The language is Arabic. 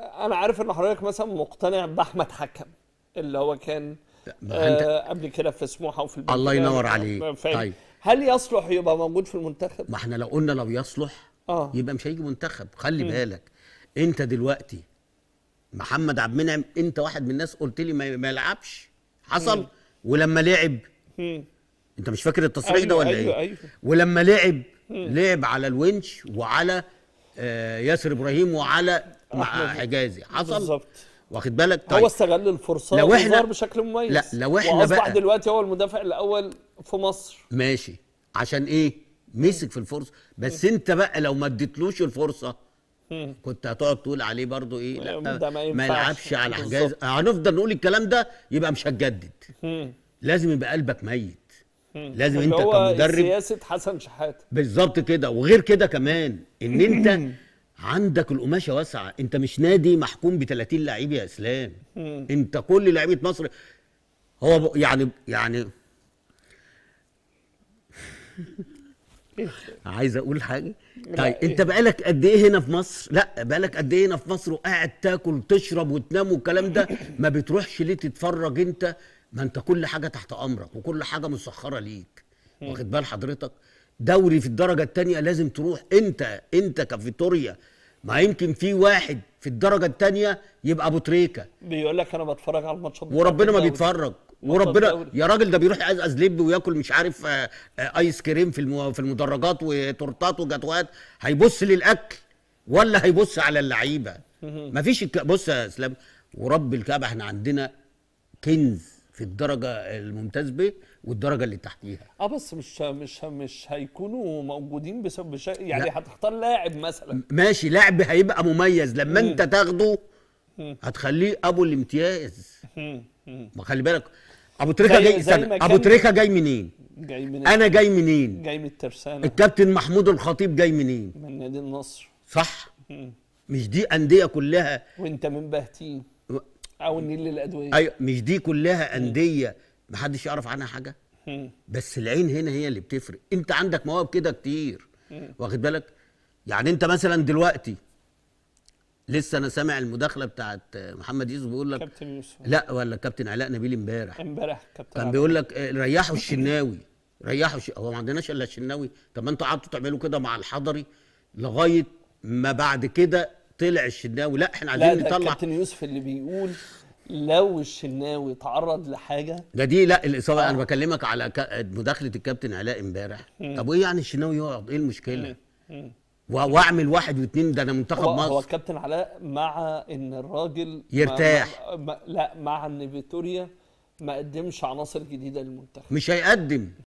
انا عارف ان حضرتك مثلا مقتنع باحمد حكم اللي هو كان آه قبل كده في سموحه وفي البيت الله ينور عليك طيب هل يصلح يبقى موجود في المنتخب؟ ما احنا لو قلنا لو يصلح آه. يبقى مش هيجي منتخب خلي م. بالك انت دلوقتي محمد عبد المنعم انت واحد من الناس قلت لي ما يلعبش حصل م. ولما لعب م. انت مش فاكر التصريح أيوه ده ولا أيوه ايه؟ أيوه. ولما لعب م. لعب على الونش وعلى آه ياسر ابراهيم وعلى مع حجازي حصل بالظبط واخد بالك طيب هو استغل الفرصه لو احنا بشكل مميز لا لو احنا واصبح بقى دلوقتي هو المدافع الاول في مصر ماشي عشان ايه مسك في الفرصه بس انت بقى لو ما اديتلوش الفرصه كنت هتقعد تقول عليه برضو ايه لا ما, ما يلعبش على حجاز هنفضل نقول الكلام ده يبقى مش هتجدد لازم يبقى قلبك ميت لازم انت كمدرب سياسه حسن شحاته بالظبط كده وغير كده كمان ان انت عندك القماشه واسعه انت مش نادي محكوم ب 30 لعيب يا اسلام انت كل لعيبه مصر هو يعني يعني عايز اقول حاجه طيب إيه؟ انت بقالك قد ايه هنا في مصر لا بقالك قد ايه هنا في مصر وقاعد تاكل وتشرب وتنام والكلام ده ما بتروحش ليه تتفرج انت ما انت كل حاجه تحت امرك وكل حاجه مسخره ليك واخد بال حضرتك دوري في الدرجه التانية لازم تروح انت انت كفيتوريا ما يمكن في واحد في الدرجه التانية يبقى ابو تريكه بيقول لك انا بتفرج على الماتشات وربنا ما بيتفرج وربنا يا راجل ده بيروح يقزقز لب وياكل مش عارف آه، آه، ايس كريم في في المدرجات وتورتات وجاتوهات هيبص للاكل ولا هيبص على اللعيبه مفيش بص يا اسلام ورب الكعبه احنا عندنا كنز في الدرجه الممتاز به والدرجه اللي تحتيها اه بس مش مش مش هيكونوا موجودين بسبب شيء يعني هتختار لاعب مثلا ماشي لاعب هيبقى مميز لما مم. انت تاخده هتخليه ابو الامتياز ما خلي بالك ابو تريكه جاي, جاي ابو تريكه جاي منين جاي منين انا جاي منين جاي من الترسانه الكابتن محمود الخطيب جاي منين من نادي النصر صح مم. مش دي انديه كلها وانت من بهتين او النيل للادويه ايوه مش دي كلها انديه محدش يعرف عنها حاجه بس العين هنا هي اللي بتفرق انت عندك مواهب كده كتير واخد بالك يعني انت مثلا دلوقتي لسه انا سامع المداخله بتاعت محمد يوسف بيقول لك كابتن يوسف لا ولا كابتن علاء نبيل امبارح امبارح كابتن كان بيقول لك آه، ريحوا الشناوي ريحوا الش... هو ما عندناش الا الشناوي طب ما انتوا قعدتوا تعملوا كده مع الحضري لغايه ما بعد كده طلع الشناوي لا احنا عايزين نطلع لا كابتن يوسف اللي بيقول لو الشناوي تعرض لحاجه ده دي لا الاصابه آه. انا بكلمك على مداخله الكابتن علاء امبارح طب وايه يعني الشناوي يقعد ايه المشكله مم. واعمل واحد واثنين ده انا منتخب هو مصر هو الكابتن علاء مع ان الراجل يرتاح ما ما لا مع ان فيتوريا ما قدمش عناصر جديده للمنتخب مش هيقدم